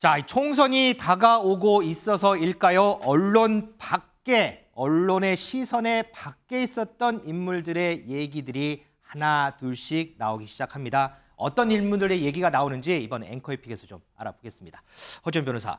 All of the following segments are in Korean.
자, 총선이 다가오고 있어서일까요? 언론 밖에, 언론의 시선에 밖에 있었던 인물들의 얘기들이 하나 둘씩 나오기 시작합니다. 어떤 인물들의 얘기가 나오는지 이번 앵커의 픽에서 좀 알아보겠습니다. 허준 변호사,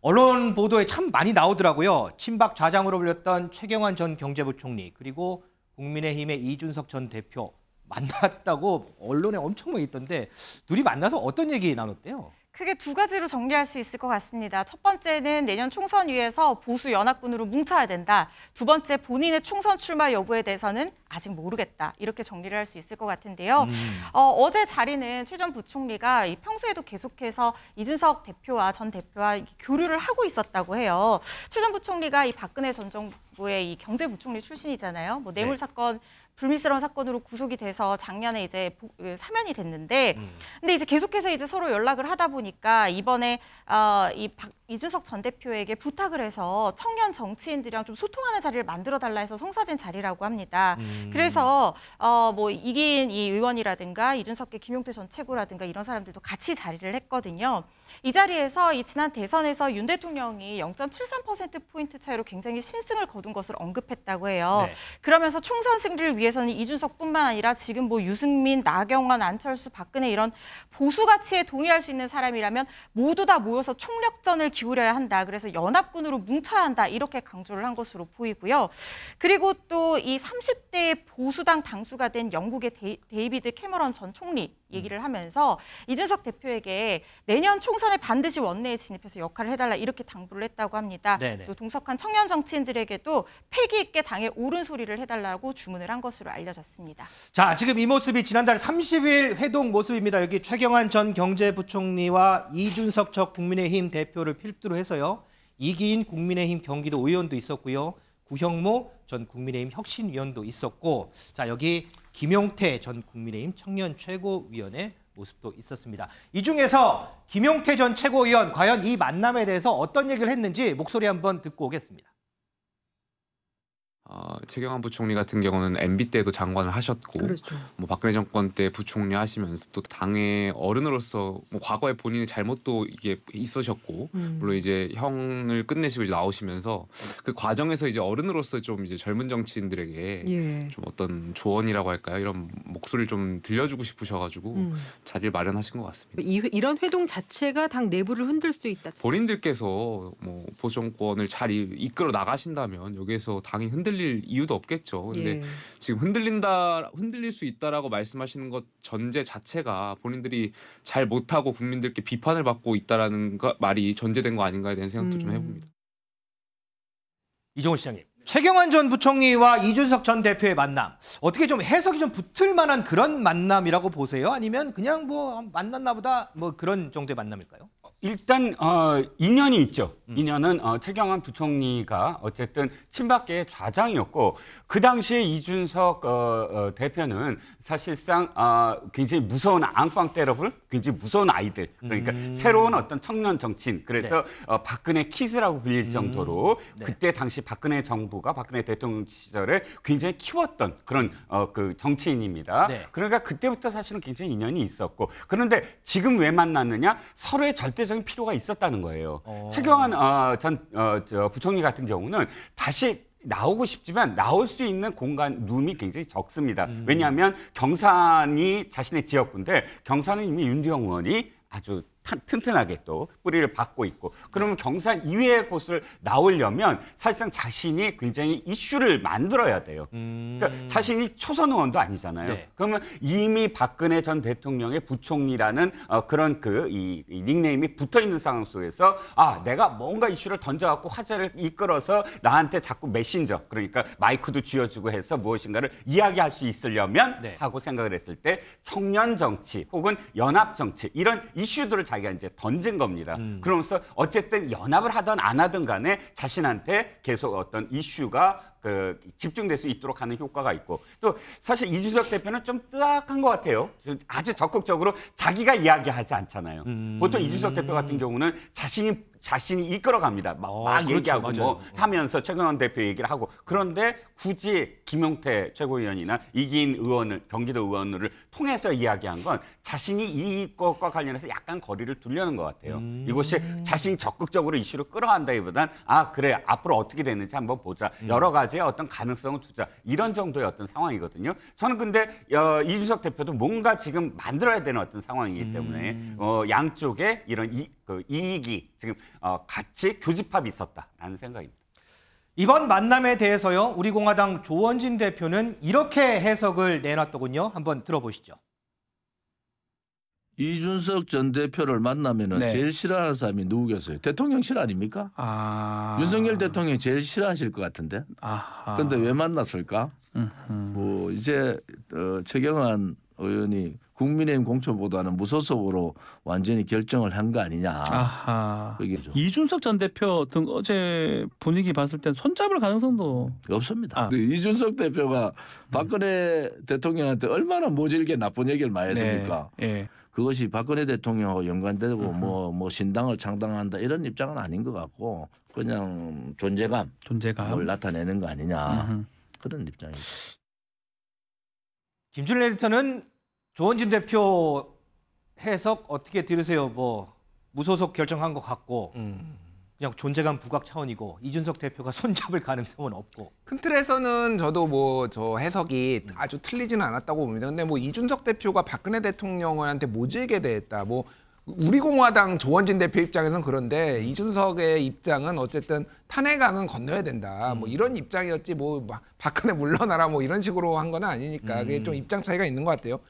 언론 보도에 참 많이 나오더라고요. 친박 좌장으로 불렸던 최경환 전 경제부총리 그리고 국민의힘의 이준석 전 대표 만났다고 언론에 엄청 많이 뭐 있던데 둘이 만나서 어떤 얘기 나눴대요? 크게 두 가지로 정리할 수 있을 것 같습니다. 첫 번째는 내년 총선 위에서 보수 연합군으로 뭉쳐야 된다. 두 번째 본인의 총선 출마 여부에 대해서는 아직 모르겠다. 이렇게 정리를 할 수 있을 것 같은데요. 음. 어, 제 자리는 최 전 부총리가 평소에도 계속해서 이준석 대표와 전 대표와 교류를 하고 있었다고 해요. 최 전 부총리가 이 박근혜 전 정부 의이 경제부총리 출신이잖아요. 뭐 뇌물 네. 사건 불미스러운 사건으로 구속이 돼서 작년에 이제 그 사면이 됐는데 음. 근데 이제 계속해서 이제 서로 연락을 하다 보니까 이번에 어이 이준석 전 대표에게 부탁을 해서 청년 정치인들이랑 좀 소통하는 자리를 만들어 달라 해서 성사된 자리라고 합니다. 음. 그래서 어뭐 이긴 이 의원이라든가 이준석계 김용태 전 최고라든가 이런 사람들도 같이 자리를 했거든요. 이 자리에서 이 지난 대선에서 윤 대통령이 0.73%포인트 차이로 굉장히 신승을 거둔 것을 언급했다고 해요. 네. 그러면서 총선 승리를 위해서는 이준석뿐만 아니라 지금 뭐 유승민, 나경원, 안철수, 박근혜 이런 보수 가치에 동의할 수 있는 사람이라면 모두 다 모여서 총력전을 기울여야 한다. 그래서 연합군으로 뭉쳐야 한다. 이렇게 강조를 한 것으로 보이고요. 그리고 또 이 30대 보수당 당수가 된 영국의 데이, 데이비드 캐머런 전 총리 얘기를 하면서 이준석 대표에게 내년 총 총선에 반드시 원내에 진입해서 역할을 해달라 이렇게 당부를 했다고 합니다. 네네. 또 동석한 청년 정치인들에게도 패기 있게 당의 옳은 소리를 해달라고 주문을 한 것으로 알려졌습니다. 자, 지금 이 모습이 지난달 30일 회동 모습입니다. 여기 최경환 전 경제부총리와 이준석 적 국민의힘 대표를 필두로 해서요. 이기인 국민의힘 경기도 의원도 있었고요. 구형모 전 국민의힘 혁신위원도 있었고 자 여기 김용태 전 국민의힘 청년 최고위원회 모습도 있었습니다. 이 중에서 김용태 전 최고위원 과연 이 만남에 대해서 어떤 얘기를 했는지 목소리 한번 듣고 오겠습니다. 어, 최경환 부총리 같은 경우는 MB 때도 장관을 하셨고 그렇죠. 뭐 박근혜 정권 때 부총리 하시면서 또 당의 어른으로서 뭐 과거에 본인의 잘못도 이게 있으셨고 음. 물론 이제 형을 끝내시고 이제 나오시면서 그 과정에서 이제 어른으로서 좀 이제 젊은 정치인들에게 예. 좀 어떤 조언이라고 할까요 이런 목소리를 좀 들려주고 싶으셔가지고 음. 자리를 마련하신 것 같습니다. 이, 이런 회동 자체가 당 내부를 흔들 수 있다. 본인들께서 뭐 보정권을 잘 이, 이끌어 나가신다면 여기에서 당이 흔들리 흔들릴 이유도 없겠죠. 근데 예. 지금 흔들린다, 흔들릴 수 있다라고 말씀하시는 것 전제 자체가 본인들이 잘 못하고 국민들께 비판을 받고 있다라는 거, 말이 전제된 거 아닌가에 대한 생각도 음. 좀 해봅니다. 이종호 시장님. 최경환 전 부총리와 이준석 전 대표의 만남 어떻게 좀 해석이 좀 붙을 만한 그런 만남이라고 보세요? 아니면 그냥 뭐 아, 만났나 보다 뭐 그런 정도의 만남일까요? 일단 어, 인연이 있죠. 인연은 어, 최경환 부총리가 어쨌든 친박계의 좌장이었고 그 당시에 이준석 어, 어, 대표는 사실상 어, 굉장히 무서운 앙팡 때러블, 굉장히 무서운 아이들 그러니까 음. 새로운 어떤 청년 정치인 그래서 네. 어, 박근혜 키즈라고 불릴 음. 정도로 음. 네. 그때 당시 박근혜 정부가 박근혜 대통령 시절에 굉장히 키웠던 그런 어, 그 정치인입니다. 네. 그러니까 그때부터 사실은 굉장히 인연이 있었고 그런데 지금 왜 만났느냐 서로의 절대 절대적인 필요가 있었다는 거예요. 어. 최경환 어, 전 어, 저 부총리 같은 경우는 다시 나오고 싶지만 나올 수 있는 공간 룸이 굉장히 적습니다. 음. 왜냐하면 경산이 자신의 지역구인데 경산은 이미 윤두영 의원이 아주 튼튼하게 또 뿌리를 받고 있고 그러면 경산 이외의 곳을 나오려면 사실상 자신이 굉장히 이슈를 만들어야 돼요. 그러니까 음. 자신이 초선 의원도 아니잖아요. 네. 그러면 이미 박근혜 전 대통령의 부총리라는 어, 그런 그이 이 닉네임이 붙어 있는 상황 속에서 아 내가 뭔가 이슈를 던져갖고 화제를 이끌어서 나한테 자꾸 메신저 그러니까 마이크도 쥐어주고 해서 무엇인가를 이야기할 수 있으려면 네. 하고 생각을 했을 때 청년 정치 혹은 연합 정치 이런 이슈들을 잘 자기가 이제 던진 겁니다. 음. 그러면서 어쨌든 연합을 하든 안 하든 간에 자신한테 계속 어떤 이슈가 그 집중될 수 있도록 하는 효과가 있고 또 사실 이준석 대표는 좀 뜨악한 것 같아요. 아주 적극적으로 자기가 이야기하지 않잖아요. 음. 보통 이준석 대표 같은 경우는 자신이 자신이 이끌어갑니다. 막, 어, 막 그렇죠, 얘기하고 맞아요. 뭐 그렇죠. 하면서 최경환 대표 얘기를 하고 그런데 굳이 김용태 최고위원이나 이기인 의원을 경기도 의원을 통해서 이야기한 건 자신이 이것과 관련해서 약간 거리를 두려는 것 같아요. 음... 이것이 자신이 적극적으로 이슈로 끌어간다기보단 아 그래 앞으로 어떻게 되는지 한번 보자. 음... 여러 가지의 어떤 가능성을 두자. 이런 정도의 어떤 상황이거든요. 저는 근데 어, 이준석 대표도 뭔가 지금 만들어야 되는 어떤 상황이기 음. 때문에 음... 어, 양쪽에 이런 이, 그 이익이 지금 어, 같이 교집합이 있었다라는 생각입니다. 이번 만남에 대해서요, 우리 공화당 조원진 대표는 이렇게 해석을 내놨더군요. 한번 들어보시죠. 이준석 전 대표를 만나면 네. 제일 싫어하는 사람이 누구겠어요? 대통령실 아닙니까? 아... 윤석열 대통령이 제일 싫어하실 것 같은데. 아 그런데 왜 만났을까? 음흠. 뭐 이제 어, 최경환 의원이 국민의힘 공천보다는 무소속으로 완전히 결정을 한 거 아니냐. 아하. 그게죠. 이준석 전 대표 등 어제 분위기 봤을 땐 손잡을 가능성도 없습니다. 아. 이준석 대표가 박근혜 음. 대통령한테 얼마나 모질게 나쁜 얘기를 많이 했습니까? 네. 네. 그것이 박근혜 대통령하고 연관되고 뭐뭐 뭐 신당을 창당한다 이런 입장은 아닌 것 같고 그냥 존재감, 존재감을 나타내는 거 아니냐 으흠. 그런 입장이죠. 김준일 에디터는 조원진 대표 해석 어떻게 들으세요? 뭐 무소속 결정한 것 같고 음. 그냥 존재감 부각 차원이고 이준석 대표가 손잡을 가능성은 없고 큰 틀에서는 저도 뭐 저 해석이 아주 틀리지는 않았다고 봅니다. 근데 뭐 이준석 대표가 박근혜 대통령한테 모질게 대했다. 뭐 우리 공화당 조원진 대표 입장에서는 그런데 이준석의 입장은 어쨌든 탄핵안은 건너야 된다. 뭐 음. 이런 입장이었지 뭐 박근혜 물러나라 뭐 이런 식으로 한 건 아니니까 그게 음. 좀 입장 차이가 있는 것 같아요.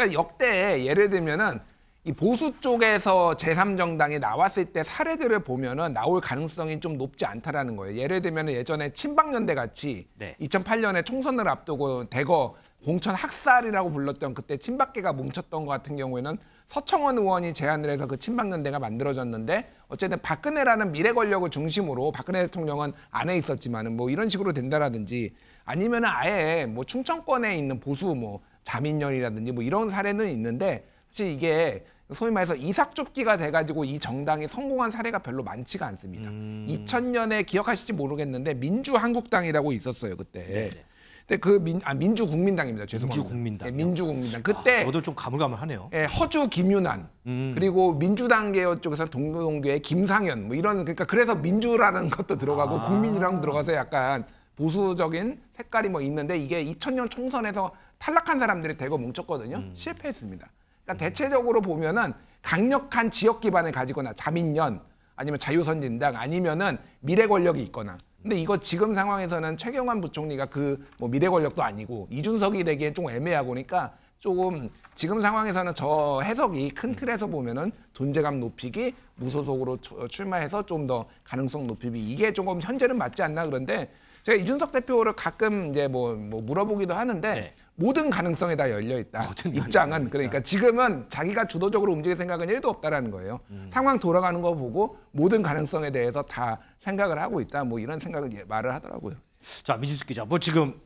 그러니까 역대 예를 들면은 이 보수 쪽에서 제3정당이 나왔을 때 사례들을 보면은 나올 가능성이 좀 높지 않다라는 거예요. 예를 들면 은 예전에 친박연대 같이 네. 2008년에 총선을 앞두고 대거 공천 학살이라고 불렀던 그때 친박계가 뭉쳤던 것 같은 경우에는 서청원 의원이 제안을 해서 그 친박연대가 만들어졌는데 어쨌든 박근혜라는 미래 권력을 중심으로 박근혜 대통령은 안에 있었지만은 뭐 이런 식으로 된다라든지 아니면은 아예 뭐 충청권에 있는 보수 뭐 자민련이라든지 뭐 이런 사례는 있는데 사실 이게 소위 말해서 이삭줍기가 돼가지고 이 정당이 성공한 사례가 별로 많지가 않습니다. 음. 2000년에 기억하실지 모르겠는데 민주한국당이라고 있었어요 그때. 네네. 네. 근데 그 민, 아, 민주국민당입니다. 죄송합니다. 민주국민당. 네, 민주국민당. 아, 그때 아, 저도 좀 가물가물하네요. 예, 허주 김윤환 음. 그리고 민주당 계열 쪽에서 동동계의 김상현 뭐 이런 그러니까 그래서 민주라는 것도 들어가고 아. 국민이랑 들어가서 약간 보수적인 색깔이 뭐 있는데 이게 2000년 총선에서 탈락한 사람들이 대거 뭉쳤거든요. 음. 실패했습니다. 그러니까 음. 대체적으로 보면은 강력한 지역 기반을 가지거나 자민련 아니면 자유선진당 아니면은 미래 권력이 있거나 근데 이거 지금 상황에서는 최경환 부총리가 그 뭐 미래 권력도 아니고 이준석이 되기엔 좀 애매하고 그러니까 조금 지금 상황에서는 저 해석이 큰 음. 틀에서 보면은 존재감 높이기 무소속으로 어, 출마해서 좀 더 가능성 높이기 이게 조금 현재는 맞지 않나 그런데 제가 이준석 대표를 가끔 이제 뭐, 뭐 물어보기도 하는데 네. 모든 가능성에 다 열려 있다. 입장은 그러니까 지금은 자기가 주도적으로 움직일 생각은 1도 없다라는 거예요. 음. 상황 돌아가는 거 보고 모든 가능성에 대해서 다 생각을 하고 있다. 뭐 이런 생각을 예, 말을 하더라고요. 자, 민지숙 기자. 뭐 지금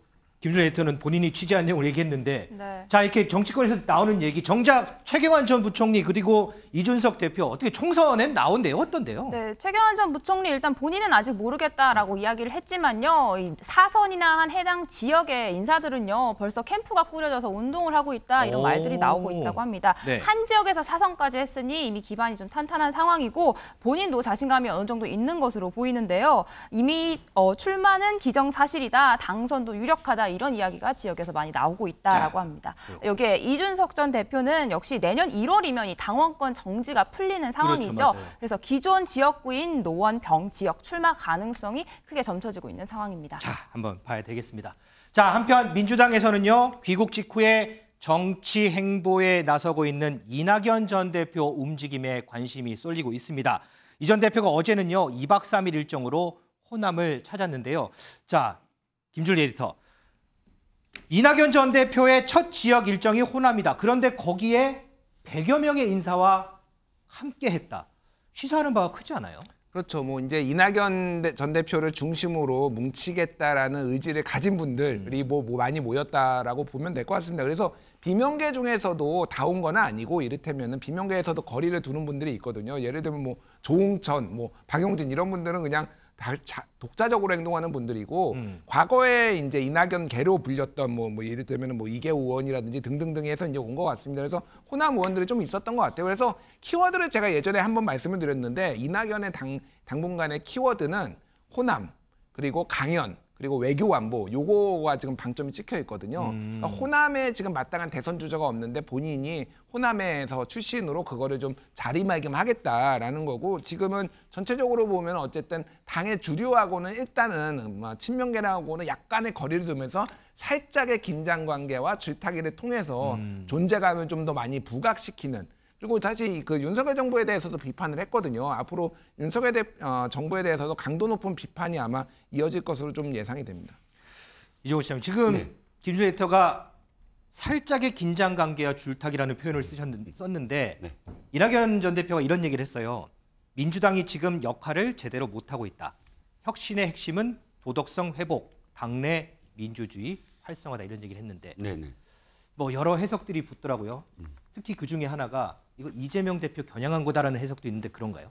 김준호 에디터는 본인이 취재한 내용을 얘기했는데 네. 자 이렇게 정치권에서 나오는 얘기 정작 최경환 전 부총리 그리고 이준석 대표 어떻게 총선엔 나온 내용 어떤데요? 네, 최경환 전 부총리 일단 본인은 아직 모르겠다라고 이야기를 했지만요. 이 사선이나 한 해당 지역의 인사들은요. 벌써 캠프가 꾸려져서 운동을 하고 있다 이런 오. 말들이 나오고 있다고 합니다. 네. 한 지역에서 사선까지 했으니 이미 기반이 좀 탄탄한 상황이고 본인도 자신감이 어느 정도 있는 것으로 보이는데요. 이미 어, 출마는 기정사실이다. 당선도 유력하다. 이런 이야기가 지역에서 많이 나오고 있다라고 네. 합니다. 그 여기에 이준석 전 대표는 역시 내년 1월이면 이 당원권 정지가 풀리는 그렇죠, 상황이죠. 그렇죠, 그래서 기존 지역구인 노원 병 지역 출마 가능성이 크게 점쳐지고 있는 상황입니다. 자, 한번 봐야 되겠습니다. 자, 한편 민주당에서는요. 귀국 직후에 정치 행보에 나서고 있는 이낙연 전 대표 움직임에 관심이 쏠리고 있습니다. 이 전 대표가 어제는요. 2박 3일 일정으로 호남을 찾았는데요. 자, 김준리 에디터. 이낙연 전 대표의 첫 지역 일정이 호남이다. 그런데 거기에 100여 명의 인사와 함께 했다. 시사하는 바가 크지 않아요? 그렇죠. 뭐 이제 이낙연 전 대표를 중심으로 뭉치겠다라는 의지를 가진 분들이 뭐, 뭐 많이 모였다라고 보면 될 것 같습니다. 그래서 비명계 중에서도 다 온 건 아니고 이를테면 비명계에서도 거리를 두는 분들이 있거든요. 예를 들면 뭐 조웅천, 뭐 박용진 이런 분들은 그냥 다 자, 독자적으로 행동하는 분들이고 음. 과거에 이제 이낙연 개로 불렸던 뭐, 뭐 예를 들면 뭐 이계우 의원이라든지 등등등 해서 이제 온 것 같습니다. 그래서 호남 의원들이 좀 있었던 것 같아요. 그래서 키워드를 제가 예전에 한번 말씀을 드렸는데 이낙연의 당 당분간의 키워드는 호남 그리고 강연 그리고 외교 안보 요거가 지금 방점이 찍혀 있거든요. 음. 그러니까 호남에 지금 마땅한 대선 주자가 없는데 본인이 호남에서 출신으로 그거를 좀 자리매김하겠다라는 거고 지금은 전체적으로 보면 어쨌든 당의 주류하고는 일단은 뭐 친명계라고는 약간의 거리를 두면서 살짝의 긴장 관계와 줄타기를 통해서 음. 존재감을 좀 더 많이 부각시키는 그리고 다시 그 윤석열 정부에 대해서도 비판을 했거든요. 앞으로 윤석열 대, 어, 정부에 대해서도 강도 높은 비판이 아마 이어질 것으로 좀 예상이 됩니다. 이종호 씨 지금 네. 김준호 터가 살짝의 긴장 관계와 줄타기라는 표현을 쓰셨는데 네. 이낙연 전 대표가 이런 얘기를 했어요. 민주당이 지금 역할을 제대로 못하고 있다. 혁신의 핵심은 도덕성 회복, 당내 민주주의 활성화다 이런 얘기를 했는데 네네. 네. 뭐 여러 해석들이 붙더라고요. 음. 특히 그 중에 하나가 이거 이재명 대표 겨냥한 거다라는 해석도 있는데 그런가요?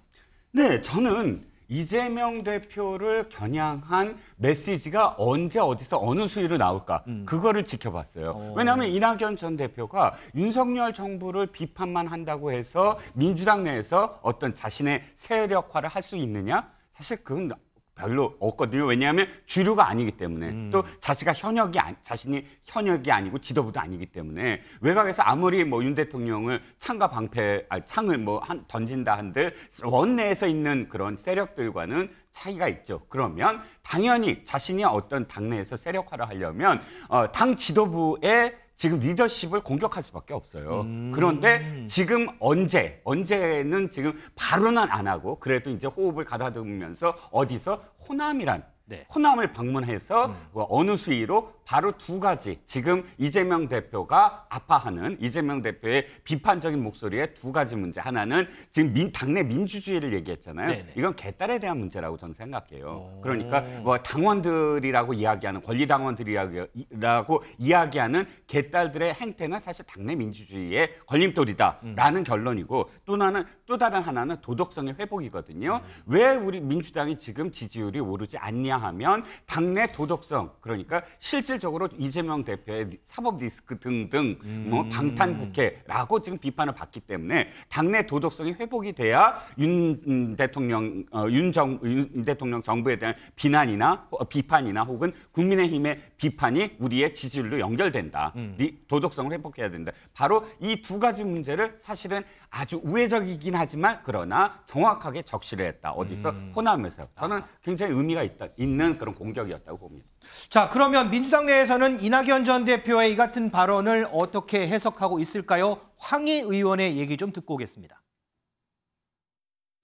네, 저는 이재명 대표를 겨냥한 메시지가 언제 어디서 어느 수위로 나올까 음. 그거를 지켜봤어요. 오. 어. 왜냐하면 이낙연 전 대표가 윤석열 정부를 비판만 한다고 해서 민주당 내에서 어떤 자신의 세력화를 할 수 있느냐 사실 그건 별로 없거든요. 왜냐하면 주류가 아니기 때문에 음. 또 자신가 현역이 아 자신이 현역이 아니고 지도부도 아니기 때문에 외곽에서 아무리 뭐 윤 대통령을 창과 방패 아 창을 뭐 한, 던진다 한들 원내에서 있는 그런 세력들과는 차이가 있죠. 그러면 당연히 자신이 어떤 당내에서 세력화를 하려면 어, 당 지도부의 지금 리더십을 공격할 수밖에 없어요. 음. 그런데 지금 언제 언제는 지금 바로는 안 하고 그래도 이제 호흡을 가다듬으면서 어디서 호남이란 네. 호남을 방문해서 음. 그 어느 수위로 바로 두 가지 지금 이재명 대표가 아파하는 이재명 대표의 비판적인 목소리의 두 가지 문제 하나는 지금 민, 당내 민주주의를 얘기했잖아요. 네네. 네. 이건 개딸에 대한 문제라고 저는 생각해요. 오. 그러니까 뭐 당원들이라고 이야기하는 권리 당원들이라고 이야기하는 개딸들의 행태는 사실 당내 민주주의의 걸림돌이다라는 음. 결론이고 또 나는 또 다른 하나는 도덕성의 회복이거든요. 음. 왜 우리 민주당이 지금 지지율이 오르지 않냐? 방향하면 당내 도덕성 그러니까 실질적으로 이재명 대표의 사법 리스크 등등 뭐 음. 방탄 국회라고 지금 비판을 받기 때문에 당내 도덕성이 회복이 돼야 윤 음, 대통령 어, 윤정 윤 대통령 정부에 대한 비난이나 어, 비판이나 혹은 국민의힘의 비판이 우리의 지지율로 연결된다. 음. 도덕성을 회복해야 된다. 바로 이 두 가지 문제를 사실은 아주 우회적이긴 하지만 그러나 정확하게 적시를 했다. 어디서 음. 호남에서. 저는 굉장히 의미가 있다, 있는 그런 공격이었다고 봅니다. 자, 그러면 민주당 내에서는 이낙연 전 대표의 이 같은 발언을 어떻게 해석하고 있을까요? 황희 의원의 얘기 좀 듣고 오겠습니다.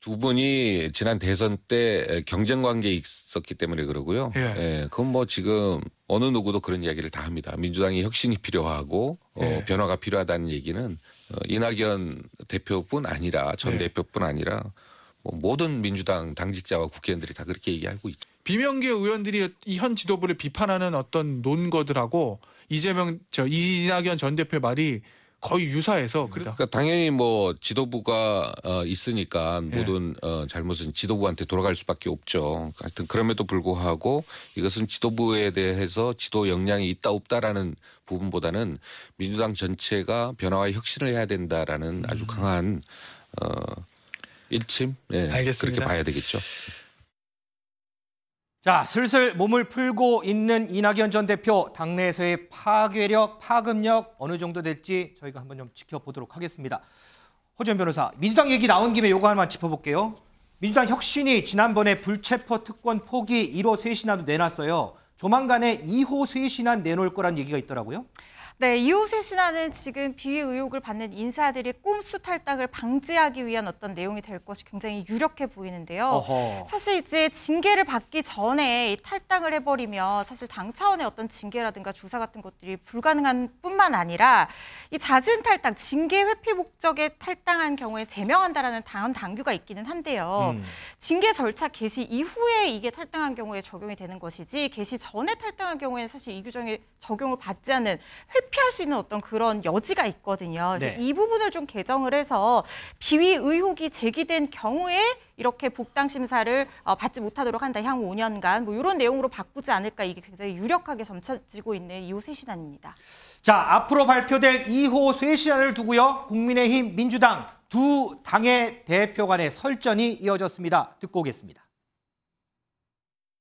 두 분이 지난 대선 때 경쟁 관계에 있었기 때문에 그러고요. 예. 예. 그건 뭐 지금 어느 누구도 그런 이야기를 다 합니다. 민주당이 혁신이 필요하고 어, 예. 어, 변화가 필요하다는 얘기는 어, 이낙연 대표뿐 아니라 전 예. 대표뿐 아니라 뭐 모든 민주당 당직자와 국회의원들이 다 그렇게 얘기하고 있죠. 비명계 의원들이 현 지도부를 비판하는 어떤 논거들하고 이재명 저 이낙연 전 대표의 말이 거의 유사해서 그러니까 당연히 뭐 지도부가 어, 있으니까 예. 모든 어, 잘못은 지도부한테 돌아갈 수밖에 없죠. 하여튼 그럼에도 불구하고 이것은 지도부에 대해서 지도 역량이 있다 없다라는 부분보다는 민주당 전체가 변화와 혁신을 해야 된다라는 음. 아주 강한 어, 일침 예, 알겠습니다. 그렇게 봐야 되겠죠. 자, 슬슬 몸을 풀고 있는 이낙연 전 대표 당내에서의 파괴력, 파급력 어느 정도 될지 저희가 한번 좀 지켜보도록 하겠습니다. 허준 변호사, 민주당 얘기 나온 김에 요거 하나만 짚어볼게요. 민주당 혁신이 지난번에 불체포 특권 포기 1호 쇄신안도 내놨어요. 조만간에 2호 쇄신안 내놓을 거란 얘기가 있더라고요. 네, 이호세 신안은 지금 비위 의혹을 받는 인사들이 꼼수 탈당을 방지하기 위한 어떤 내용이 될 것이 굉장히 유력해 보이는데요. 어허. 사실 이제 징계를 받기 전에 탈당을 해버리면 사실 당 차원의 어떤 징계라든가 조사 같은 것들이 불가능한 뿐만 아니라 이 잦은 탈당, 징계 회피 목적에 탈당한 경우에 제명한다라는 당헌 당규가 있기는 한데요. 음. 징계 절차 개시 이후에 이게 탈당한 경우에 적용이 되는 것이지 개시 전에 탈당한 경우에는 사실 이 규정에 적용을 받지 않는 회피 회피할 수 있는 어떤 그런 여지가 있거든요. 네. 이 부분을 좀 개정을 해서 비위 의혹이 제기된 경우에 이렇게 복당 심사를 어, 받지 못하도록 한다. 향후 5년간 뭐 이런 내용으로 바꾸지 않을까 이게 굉장히 유력하게 점쳐지고 있는 2호 쇄신안입니다. 자 앞으로 발표될 2호 쇄신안을 두고요. 국민의힘 민주당 두 당의 대표 간의 설전이 이어졌습니다. 듣고 오겠습니다.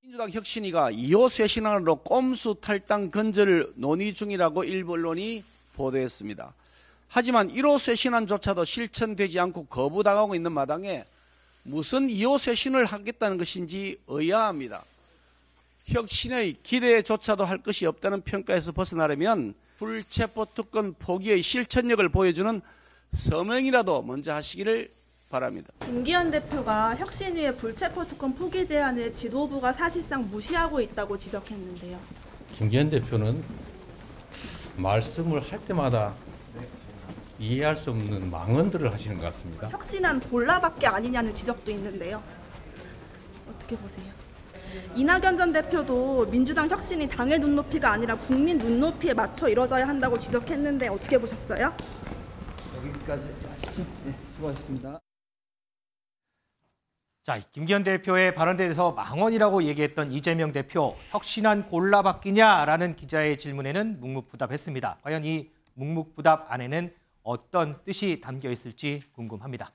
민주당 혁신위가 이호수의 신안으로 꼼수 탈당 건절를 논의 중이라고 일부 언론이 보도했습니다. 하지만 1호수의 신안조차도 실천되지 않고 거부당하고 있는 마당에 무슨 2호수의 신을 하겠다는 것인지 의아합니다. 혁신의 기대조차도 할 것이 없다는 평가에서 벗어나려면 불체포 특권 포기의 실천력을 보여주는 서명이라도 먼저 하시기를 바랍니다. 김기현 대표가 혁신위의 불체 포토콘 포기 제안을 지도부가 사실상 무시하고 있다고 지적했는데요. 김기현 대표는 말씀을 할 때마다 이해할 수 없는 망언들을 하시는 것 같습니다. 혁신한 볼라밖에 아니냐는 지적도 있는데요. 어떻게 보세요? 이낙연 전 대표도 민주당 혁신이 당의 눈높이가 아니라 국민 눈높이에 맞춰 이뤄져야 한다고 지적했는데 어떻게 보셨어요? 여기까지 하시죠. 네, 수고하셨습니다. 자, 김기현 대표의 발언에 대해서 망언이라고 얘기했던 이재명 대표 혁신한 골라 바뀌냐라는 기자의 질문에는 묵묵부답했습니다. 과연 이 묵묵부답 안에는 어떤 뜻이 담겨 있을지 궁금합니다.